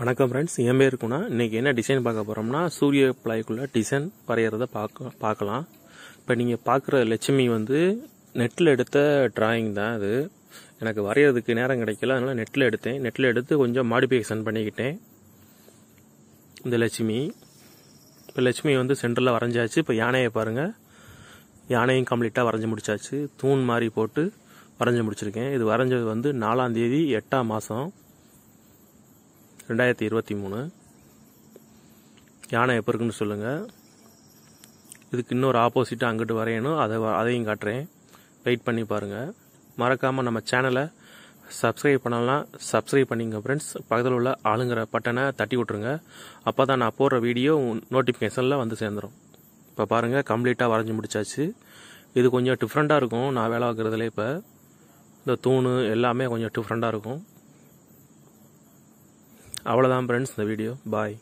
வணக்கம் ஃப்ரெண்ட்ஸ் என் பேர் இருக்குண்ணா இன்றைக்கி என்ன டிசைன் பார்க்க போகிறோம்னா சூரிய பிளாய்க்குள்ளே டிசைன் வரைகிறத பார்க்க பார்க்கலாம் இப்போ நீங்கள் பார்க்குற லட்சுமி வந்து நெட்டில் எடுத்த டிராயிங் தான் அது எனக்கு வரைகிறதுக்கு நேரம் கிடைக்கல அதனால் நெட்டில் எடுத்தேன் நெட்டில் எடுத்து கொஞ்சம் மாடிஃபிகேஷன் பண்ணிக்கிட்டேன் இந்த லட்சுமி இப்போ லட்சுமி வந்து சென்டரில் வரைஞ்சாச்சு இப்போ யானையை பாருங்கள் யானையும் கம்ப்ளீட்டாக வரைஞ்சி முடிச்சாச்சு தூண் மாதிரி போட்டு வரைஞ்சி முடிச்சிருக்கேன் இது வரைஞ்சது வந்து நாலாம் தேதி எட்டாம் மாதம் ரெண்டாயிரத்தி இருபத்தி மூணு யானை எப்போ இருக்குன்னு சொல்லுங்கள் இதுக்கு இன்னொரு ஆப்போசிட்டாக அங்கிட்டு வரையணும் அதை அதையும் காட்டுறேன் வெயிட் பண்ணி பாருங்கள் மறக்காமல் நம்ம சேனலை சப்ஸ்கிரைப் பண்ணலாம் சப்ஸ்கிரைப் பண்ணிங்க ஃப்ரெண்ட்ஸ் பக்கத்தில் உள்ள ஆளுங்கிற பட்டனை தட்டி விட்ருங்க அப்போ தான் நான் போடுற வீடியோ நோட்டிஃபிகேஷனில் வந்து சேர்ந்துடும் இப்போ பாருங்கள் கம்ப்ளீட்டாக வரைஞ்சி முடிச்சாச்சு இது கொஞ்சம் டிஃப்ரெண்ட்டாக இருக்கும் நான் வேலை வைக்கிறதுல இப்போ இந்த தூணு எல்லாமே கொஞ்சம் டிஃப்ரெண்ட்டாக இருக்கும் அவ்வளோதான் ஃப்ரெண்ட்ஸ் இந்த வீடியோ பாய்